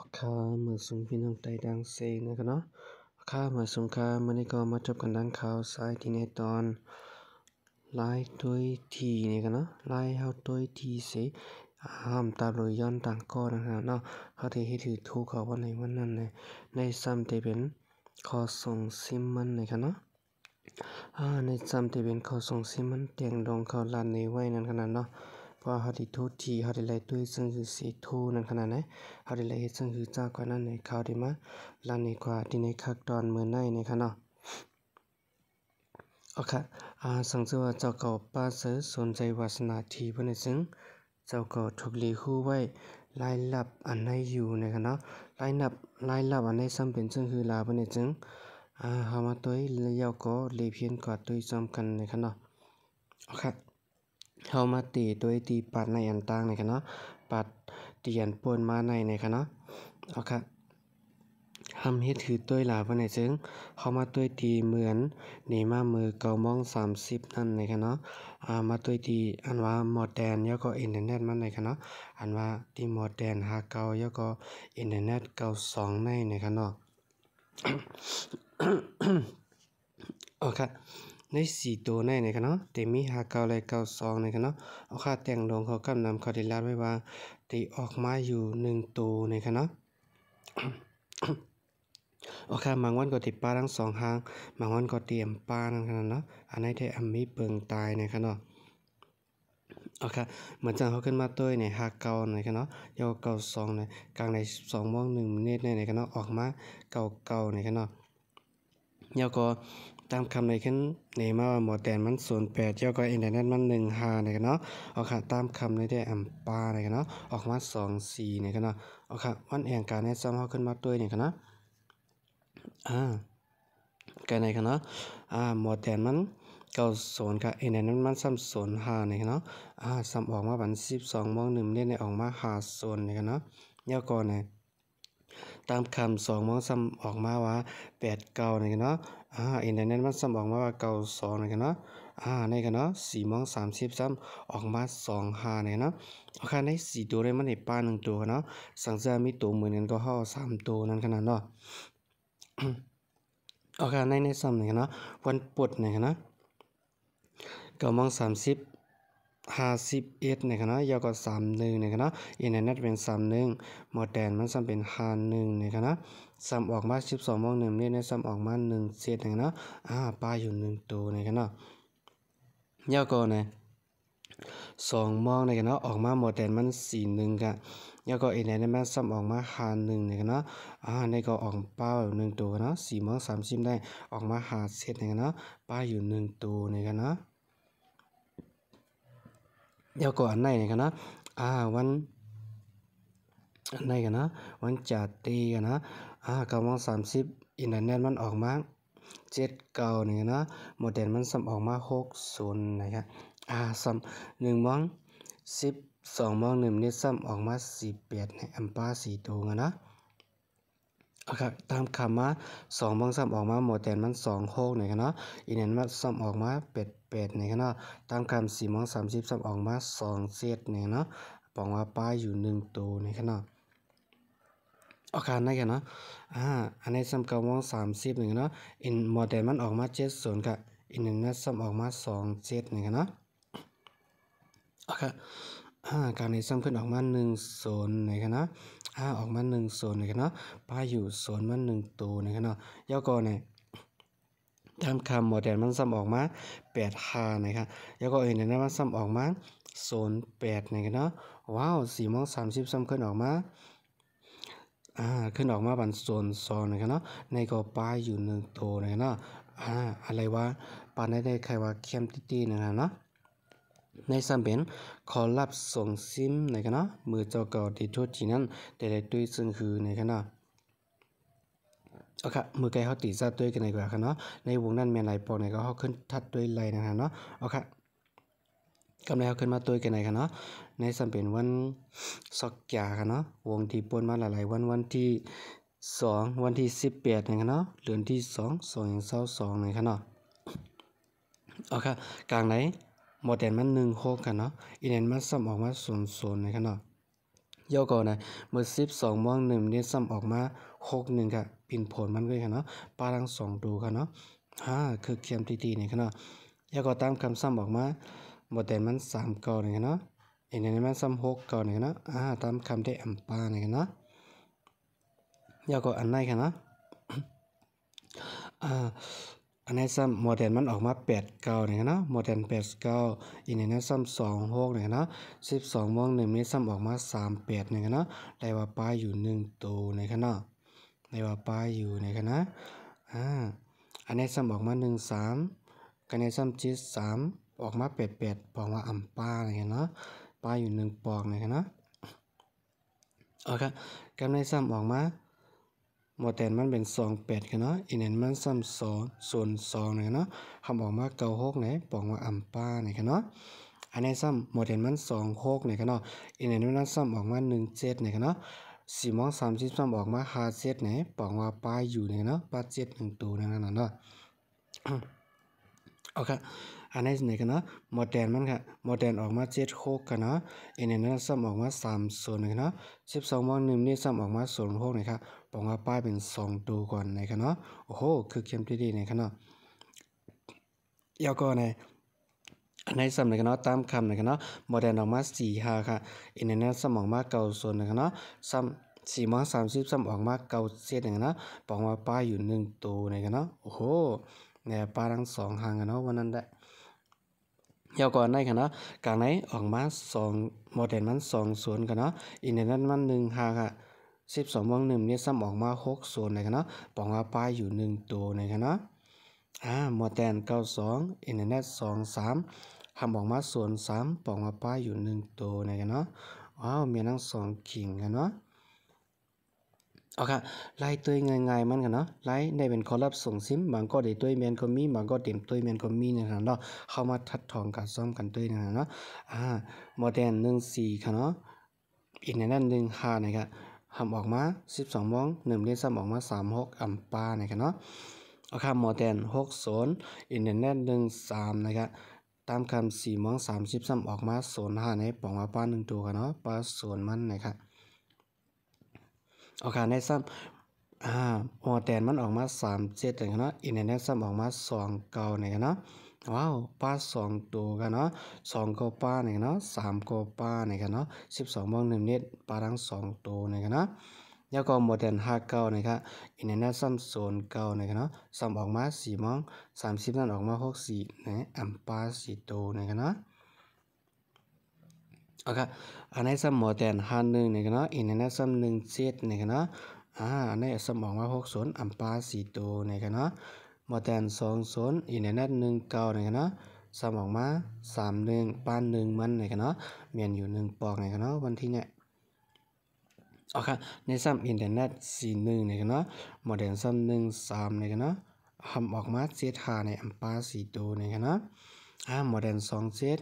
ราคาเมื่อสูงพี่น้องไต้ดังเซนะครับเนาะราคาเมื่อสงค่ามันนี้ก็มาจบกันดังข่าวสายที่ในตอนไล่ตัวทีนี่กันเนาะไล่เฮาตัวทีเสห้ามตาลอยย้อนต่างก้อนนะครับเนาะเขาที่ให้ถือทูเขาว่าหนวันนั้นลนในซ้ำเะเป็น้อส่งซิมมันนะครับเนาะในซ้ำเะเป็น้อส่งซิมมันเตียงลงเขาลันในไว้นั่นขนาดเนาะพราะฮาริโททีฮาริไลด้วยซึ่งคือเสโทนั่นขนาดนะฮาริไลซึ่งคือจ้ากว่านั้นในเขาได้มะลานในกว่าที่ในคักตอนเมื่อในในคะเนาะโอเคอ่าสังเกตว่าเจ้าเก่าป้าเสือสนใจวาสนาทีเพนในซึ่งเจ้าเก่าถูกลีคู่ไว้ไล่ลับอันไหนอยู่ในคะเนาะล่ลับไล่ลับอันไหนซ้ำเป็นซึ่งคือลาเพื่นซึ่งอ่าเามาตัวเลี้ยวก็เลยเพียนกอดตัวซ้ำกันในคะนาะโอเคเ้ามาตีโดยตีปัดในอันต่างในคะเนาะปัดเตียนปนมาในในคะเนาะเอาค่ะทำเฮ็ดคือตัวหลาเพื่อในซึ่งเขามาตัวตีเหมือนนีมามือเกามองสามสิบนั่นในคะเนาะอ่ามาตัวตีอันว่าโมอดแดนแล้วก็อินเทอร์เน็ตมันในคะเนาะอันว่าตีโมอดแดนหาเกาแล้วก็อินเทอร์เน็ตเกาสองในในคะเนาะโอเคในสี่ตัวในนะครับเนาะเตมีหาเก่าเลยเก่าซองนะครับเนาะเอาค่าแต่งลงเขากำนำเขาไดลาไว้ว่าตีออกมาอยู่หนึ่งตัวนะครับเนาะโอเคบางวันก็ติดปลาทั้งสองหางบางวันก็เตรียมปลานะครับเนาะอันนี้เด้อัมมีเปิงตายนะครับเนาะโอเคเหมือนจังเขาขึ้นมาต้วเนี่ยหักเก่าใน่อันเนาะยาวเก่าสองเนี่ยกลางในสองม้วนหนึ่งเนตรเนี่ยันเนาะออกมาเก่าเก่าเนี่ยกันเนาะยาวก็ตามคำในขึ้นเนมาว่าหมอแตนมันศูนย์แปดเจ้าก็อินเทอร์เน็ตมันหนึ่งห้าในกันเนาะ ออกค่ะตามคำในได้อัมปาในกันเนาะ ออกมาสองสี่ในกันเนาะ ออกค่ะวันแห่งการในซ้ำเขาขึ้นมาด้วยในกันเนาะ อ่ากันในกันเนาะอ่าหมอแตนมันเก้าศูนย์ค่ะอินเทอร์เน็ตมันซ้ำศูนย์ห้าในกันเนาะ อ่า ซ้ำออกมาวันสิบสองโมงหนึ่งเี่ยในออกมาห้าศูนย์ในกันเนาะเยาก่อนนตามคำสองโมงซ้ำออกมาว่าแปดเก้าในกันเนาะอ่าอินเทอร์เน็ตมันสมองมาว่าเก่าสองนะกันเนาะอ่าในกันเนาะสี่มองสามสิบซ้ำออกมาสองห้าเนยเนาะโอเคในสี่ตัวเลยมันในป้าหนึ่งตัวเนาะสังเสมีตัวเหมือนกันก็ห้าสามตัวนั้นขนาดเนาะโอเคในในซ้ำเนยเนาะวันปวดเนยนะเก้ามองสามสิบ51นบคอ็ดในณะยาวกว่า31นึคงในคนาะอีนั่นน่เป็น31หมดแดนมันซ้ำเป็น51นะครับเนะซ้ำออกมา 12มอง1เนี่ยซ้ำออกมา1เศษนคณะอ่าปลาอยู่ 1 ตัวนคณัเนะยาวกว่านสองมองนคณะออกมาหมดแดนมันสี่หนึ่งกะแย้วก็อร์เน็ตมัาซ้ำออกมาหาหนึ่งนคณะอ่าในก็ออกป้าอยู่หนึ่งตัวนะสี่มองสามสิบได้ออกมาหาเศษนคณะป้าอยู่หนึ่งตัวในคณะเดี๋ยวก่อนในกันนะอ่าวันในกันนะ วันจัดตีกันนะ อ่ากำลังสามสิบอินเทอร์เน็ตมันออกมาเจ็ดเก่าเนี่ยนะโมเดลมันสัมออกมาหกศูนย์นะครับ อ่าสัมหนึ่งมองสิบสองมองหนึ่งนี่สัมออกมาสี่แปดในอัมป้าสี่ตัวนะครับตามคำว่าสองบางซ้ำออกมาหมดแต่มันสองโคกหน่อยกันเนาะอีนันมาซ้ำออกมาเป็ดเป็ดหน่อยกันเนาะตามคำสี่บางสามสิบซ้ำออกมาสองเซตหน่อยเนาะปองว่าป้ายอยู่หนึ่งตัวหน่อยกันเนาะออการได้กันเนาะอ่าอันนี้ซ้ำกับวงสามสิบหนึ่งเนาะอินหมดแต่มันออกมาเจ็ดส่วนกับอีนั้นมาซ้ำออกมาสองเซตหน่อยกันเนาะโอเคาการในซ้ำขึ้นออกมา1โซนนะครับเนาะาออกมา1โซนนะครับเนาะป้าอยู่โซนมา1ตัวนะครับเนาะย่อก่อนเนี่ยตามคำหมอแดนมันซ้ำออกมา8หานะครับย่อก่อนเห็นนะมันซ้ำออกมาโซน8นะครับเนาะว้าว4โมงสสามิบซ้ำขึ้นออกมาอ่าขึ้นออกมาบันโซนซอนนะครับเนาะในก็ป้ายอยู่1ตัวนะครับเนาะอ่าอะไรวะปานได้ได้ใครว่าเข้มตี้ๆนะครับเนาะในสัมเป็นขอรับส่งซิมในคณนะมือจอเก่าทีทุ่วจีนั้น แต่ในตัวซึ่งคือในกณนเาะโอเคมือไกลเขาตีซาด้วยกันในกว่ากณะในวงนั้นแมอไหลปอกในก็เขาขึ้นทัดด้วยไลนะฮะเนาะโอเคกำไรเขาขึ้นมาตัวกันไหนคณนะในสัมเป็นวันสอกยากัคเะวงที่ปนมาหลายๆ วันวันที่สองวันที่สิบแปดในะครนะเดือนที่สองสองยังเศร้าสองในะครเาะโอเคกลางไหนหมดแดนมันหนึ่งโคกกันเนาะอีแดนมันซ้ำออกมาศูนย์ศูนย์นะครับเนาะย่อก่อนนะเมื่อสิบสองม่วงหนึ่งเนี่ยซ้ำออกมาโคกหนึ่งค่ะปิ่นผลมันด้วยค่ะเนาะปลาทั้งสองดูค่ะเนาะห้าคือเคียมตีตีเนี่ยคัะเนาะย่อก่อตามคำซ้ำออกมาหมดแดนมันสามก่อนในีค่เนาะอีแดนมันซ้ำหกก่อนในีค่เนาะ อ่า ตามคำได้อัมปาเนี่ยคัะเนาะย่อก่ออันไหนคัะเนาะ อ่าอันนี้ซ้ำโมเดลมันออกมาแปดเก้าเนี่ยนะโมเดลแปดเก้าอีกนนั้นซ้ำสองหกเนี่ยนะสิบสองมงหนึ่งนี้ซ้ำออกมาสามแปดเนี่ยนะได้ว่าปลายอยู่หนึ่งตัวเนี่ยนะได้ว่าปลายอยู่เนี่ยนะอ่าอันนี้ซ้ำออกมาหนึ่งสามกันีนซ้ำจีสามออกมาแปดแปดปอกว่าอ่ำป้าเนี่ยนะปลายอยู่หนึ่งปอกเนี่ยนะโอเคกันีนซ้ำออกมาโมเดนมันเป็นสองแปดกันเนาะอีเนนมันซ้ำสองส่วนสองเนกันเนาะคำบอกมาเกาหกไหน บอกว่าอัมป้าไหนกันเนาะ อันนี้ซ้ำโมเดนมันสองโคกหนกันเนาะอีเนนมันซ้ำออกมาหนึ่งเจ็ดหนกันเนาะสี่มองสามสิบซ้ำออกมาห้าเจ็ดไหน บอกว่าป้าอยู่ไหนกันเนาะป้าเจ็ดหนึ่งตัวนั่นน่ะเนาะ โอเคอันนี้ไหนกันนะโมเดลมันค่ะโมเดลออกมาเจ็ดหกกันนะอันนี้นี่ยซ้ำออกมาสามส่วนนะคระสิบสองมองหนึ่งนี่ซ้ำออกมาส่วนหกนะครับบอกว่าป้ายเป็นสองดูก่อนนะครันเนาะโอ้โห คือเข้มที่ดีนะคันเนาะยาวก่อนี่ยันนี้สำนักเนาะตามคำนะครันเนาะโมเดลออกมาสี่ห้าค่ะอันนี้นี่ยซ้ำออกมาเก่าส่วนนะครันเนาะซ้ำสี่มองสามสิบซ้ำออกมาเก้าเซตดนึ่งนะบอกว่าป้ายอยู่หนึ่งตัวในกันเนาะโอ้โหเนี่ยป้าทั้งสองหางกันเนาะวันนั้นได้ยาวก่อนได้ค่ะเนาะกลางไหนออกมาสองโมเดลมันสอศูนย์ค่ะเนาะอีเทนรั้นมันหนึ่งางค่ะสิบสองวงหนึ่งเนี่ยซ้ำออกมาหกส่วนนครัเนาะปองอาปายอยู่หนึ่งตัวในครัเนาะอ่าโมเดลเก้าสองอินเทอร์เน็ตสองสามทำออกมาส่วนสามปองอาปายอยู่หนึ่งตัวในครัเนาะว้าว มีนั่งสองขิงกันเนาะโอเคไล่ตัวง่ายๆมันกันเนาะไล่ในเป็นคอรับส่งซิมบางก็เด้ตัวเมียนก็มีบางก็เต็มตัวเมียนก็มีนะครับเนาะเข้ามาทัดทองกันซ้อมกันตัวนะ่ยนะเนาะอ่าโมเดลหนึ่งสี่ค่ะเนาะอีกในนั้นหนึ่งห้านะครับหำออกมาสิบสองมองหนึ่งเลนซ้ำออกมาสามหกอัมปานะครับเนาะโอเคโมเดลหกศูนย์อีกในนั้นหนึ่งสามนะครับตามคำสี่มองสามสิบซ้ำออกมาศูนย์ห้าในปองมาป้าหนึ่งตัวค่ะเนาะป้าศูนย์มันนะครับเอาค่ะในซ้ำอ่าโอแตนมันออกมาสามเจ็ดนเนาะอินเนเนซ้ำออกมาสองเก้าเนี่ยเนาะว้าวป้าสองตัวกันเนาะสองก็ป้าเนี่ยเนาะสามก็ป้าเนี่ยเนาะสิบสองบวกหนึ่งนิดป้าทั้งสองตัวเนี่ยเนาะแล้วก็โมเดลห้าเก้านะครับอินเนอร์เนซ้ำโซนเก้านะครับเนาะซ้ำออกมาสี่มองสามสิบนั่นออกมาหกสี่นะอัมปาสี่โตนะครับเนาะโอเคอันนี้สมอแตนฮันหนึ่งเนี่ยกันเนาะอีกนั้นสมหนึ่งเจ็ดเนี่ยกันเนาะ อ่าอันนี้สมองว่าหกศูนย์อัมปาสี่ตัวเนี่ยกันเนาะมเแตนสองศูนย์อีกนั้นหนึ่งเก้าเนี่ยกันเนาะสมองมาสามหนึ่งปานหนึ่งมันเนี่ยกันเนาะเมียนอยู่หนึ่งปอกเนี่ยกันเนาะ วันที่เนี่ยโอเคในซ้ำอินเทอร์เน็ตสี่หนึ่งเนี่ยกันเนาะ โมเดลส้มหนึ่งสามเนี่ยกันเนาะทำออกมาเซดหาในอัมปาสี่ตัวเนี่ยกันเนาะ อ่า โมเดลสองเซด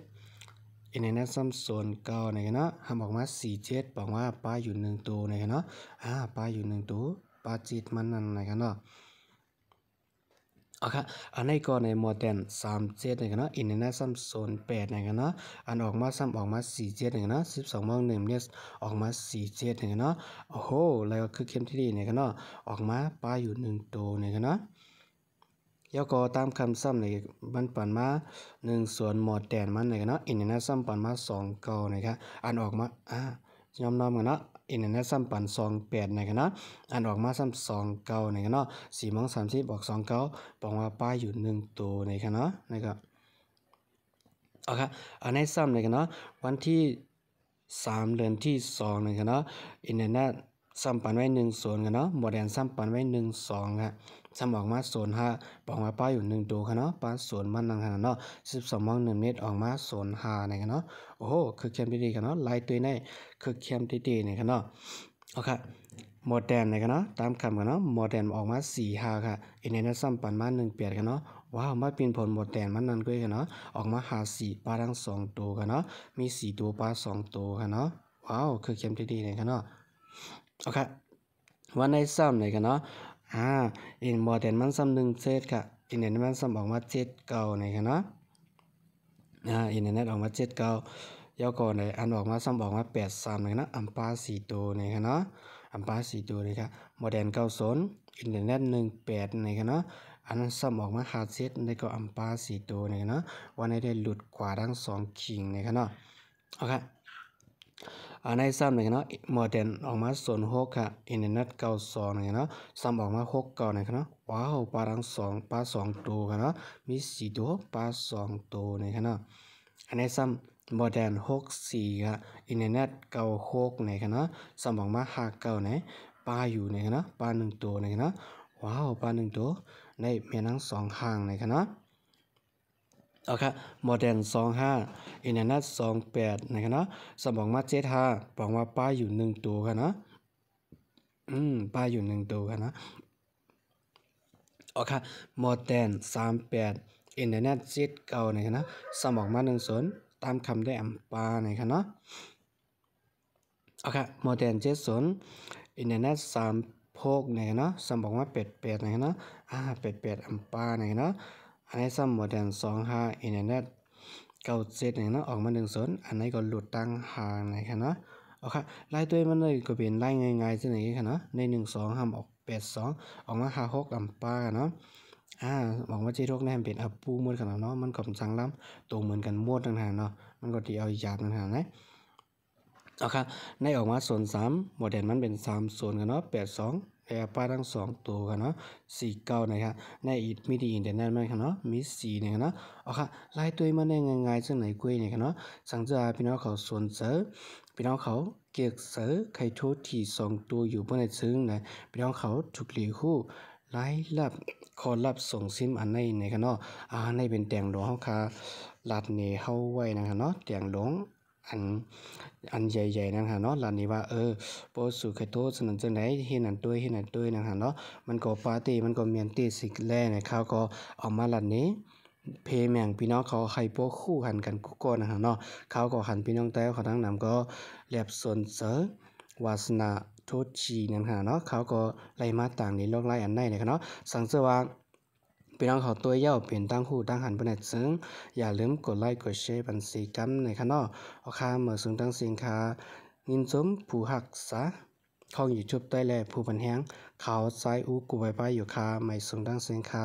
เนนะซ้ำโซนเก่าในเนาะทำออกมาสี่เจ็ดบอกว่าปลาอยู่หนึ่งตัวในเนาะ อ่าปลาอยู่หนึ่งตัวปลาจิตมันนั่นในเนาะโอเคอันนี้ก็ในโมเดลสามเจ็ดในเนาะอินเนนะซ้ำโซนแปดในเนาะ อันออกมาซ้มออกมาสี่เจ็ดในเนาะสิบสองมองหนึ่งเนี่ยออกมาสี่เจ็ดในเนาะโอ้โหแล้วก็คือเข้มที่ดีในเนาะ ออกมาปลาอยู่หนึ่งตัวในเนาะยวก็ตามคำซ้ำในบันปันมาหนึ่งส่วนหมดแดนมันเลยเนาะอินเนอซ้ำปันมาสองเกานะครับอ่านออกมาอ่ายอมนอมกันเนาะอินเน็ซ้ำปันสองแปดนะันเนาะอันออกมาซ้ำสองเก้านะันเนาะสี่มองสามสิบออกสองเก้าบอกว่าป้ายอยู่หนึ่งตัวนะันเนาะนะครับเอาครับอันนี้ซ้ำนะันเนาะวันที่สามเดือนที่สองนะันเนาะอินเน็ซ้ำปันไว้หนึ่งส่วนกันเนาะหมอดนซ้ำปันไว้หนึ่งสองครสมองมาโซนฮะาปองมาป้าอยู่หนึ่งตัวค่ะเนาะป้าโซนมันนังันเนาะสิบสองมองหนึ่งเมตรออกมาโซนฮาในกันเนาะ โอ้โหคือเข้มดีๆคันเนาะลายตัวในคือเข้มดีๆในคันเนาะ โอเคโมดลดนคลยกันเนาะ ตามคำกันเนาะโมเดนออกมาสี่าค่ะอินเนอร์ซัมปันมาหนึ่งเปียดคันเนาะ ว้าว มาเป็นผลโมเดนมันนั่นก็คันเนาะ ออกมาหาสี่ปลาทั้งสองตัวคันเนาะ มีสี่ตัวปลาสองตัวคันเนาะ ว้าว คือเข้มดีๆเลยคันเนาะ โอเค วันในซ้ำเลยกันเนาะอ่าอินบอเดนมันซ้ำหนึ่งเซตค่ะอินเดนมันซ้ำออกมาเจ็ดเก้าในค่ะเนาะอ่า i นเน็ตออกมาเจ็ดเก้าย่อก่อนเลยอันออกมาซ้ำออกมาแปดสามในคนะอัมพาสี่ตัวในค่ะเนาะอัมพาสี่ตัวเลยค่ะโมเดลเก้าศูนอินเดเน็ตหนึ่งแปดในค่ะเนาะอันนั้นซ้ำออกมาหาเซตในก็อัมพาสี่ตัวในค่ะเนาะวันนี้ได้หลุดขวาทั้งสองขิงในค่ะเนาะโอเคอันนี้ซ้ำหนึ่งเนาะโมเดนออกมาส่วนหกค่ะ อินเทอร์เน็ตเก้าสองหนึ่งเนาะซ้ำออกมาหกเก้าหนึ่งเนาะว้าวปลาทั้งสองปลาสองตัวค่ะเนาะมีสี่ตัวปลาสองตัวหนึ่งเนาะอันนี้ซ้ำโมเดนหกสี่ค่ะ อินเทอร์เน็ตเก้าหกหนึ่งเนาะซ้ำออกมาห้าเก้าหนึ่งปลาอยู่หนึ่งเนาะปลาหนึ่งตัวหนึ่งเนาะว้าวปลาหนึ่งตัว ในเมียนั้งสองห้างหนึ่งเนาะเอาครัโมเดลสองห้าอินเนัสสองแปดนะครับเนาะสมองมาเจ็ดห้าบอกว่าป้าอยู่หนึ่งตัวครับเนาะอืมป้าอยู่หนึ่งตัวครับเนาะเอาครัโมเดลสามแปดอินเนร์เจ็ดเก้านะครับเนาะสมองมาหนึ่งศูนย์ตามคำได้อัมปานะครับเนาะเอาครัโมเดลเจ็ดศูนย์อินเนัสสามพกนะครับเนาะสมองมาแปดแปดนะครับเนาะอ่าแปดแปดอัมปานะครับเนาะอันนี้ซ้ำหมดแดนสองห้าอินเทอร์เน็ตเก้าเจ็ดหนึ่งเนาะออกมาหนึ่งศูนย์อันนี้ก็หลุดตั้งห่างนะครับเนาะโอเคไล่ตัวมันเลยก็เป็นไล่ง่ายๆซะหน่อยค่ะเนาะในหนึ่งสองห้ามออกแปดสองออกมาห้าหกอัป้าเนาะอ่าบอกว่าเจ๊ทกแน่เป็นอับปูมืดขนาดเนาะมันก็สังล้ำตัวเหมือนกันมวดต่างหากเนาะมันก็ตีเอาอยากต่างหากนะโอเคในออกมาส่วนสามหมดเดนมันเป็นสามส่วนกันเนาะแปดสองแอป้าทั้งสองตัวกันเนาะสี่เก้านะครับในอีกมีดีอินเทอร์เน็ตมครกันเนาะมีสี่เนี่ยกันเนาะโอเคลายตัวมันได้ง่ายๆซึ่งไหนกุ้ยเนี่ยกันเนาะสังจาพี่น้องเขาสนเสอพี่น้องเขาเกียกเสอไข่โทษที่สองตัวอยู่บนในซึ่งนะพี่น้องเขาถูกหลีคู่ไล่รับ คอรับส่งซิมอันในในกันเนาะอ่าในเป็นแตงหลวงเขาค่ะลัดเนเข้าไว้นะครับเนาะแตงหลวงอันอันใหญ่ๆนั่นฮะเนาะหลาะนี้ว่าเออโปสุขโทสนันจังไหนเห็นอันด้วยเห็นอันด้วยนั่นฮะเนาะมันก็ปาตีมันก็เมียนตีสิกแล่นะเขาก็ออกมาหลาะนี้ เพแมงพี่น้องเขาใครโป๊คู่หันกันกุกอนะฮะเนาะเขาก็หันพี่น้องแต่เขาทั้งนำก็แลบสนเสวาสนาโทษชีนั่นฮะเนาะเขาก็ไล่มาต่างนี้ลกไล่อันไหนเลยเนาะสังเสว่าพี่น้องขอตัวเย่าเปลี่ยนตั้งหูตั้งหันไปไหนซึ่งอย่าลืมกดไลค์กดแชร์บันสีกันในคันนอเอาค่าเมื่อสึ่งตั้งสินค้าเงินสม ผู้หักษาของอยู่ชุบใต้แลผู้บันแหงเขาไซอูกูไวไปอยู่ค่าไม่สึ่งตั้งสินค้า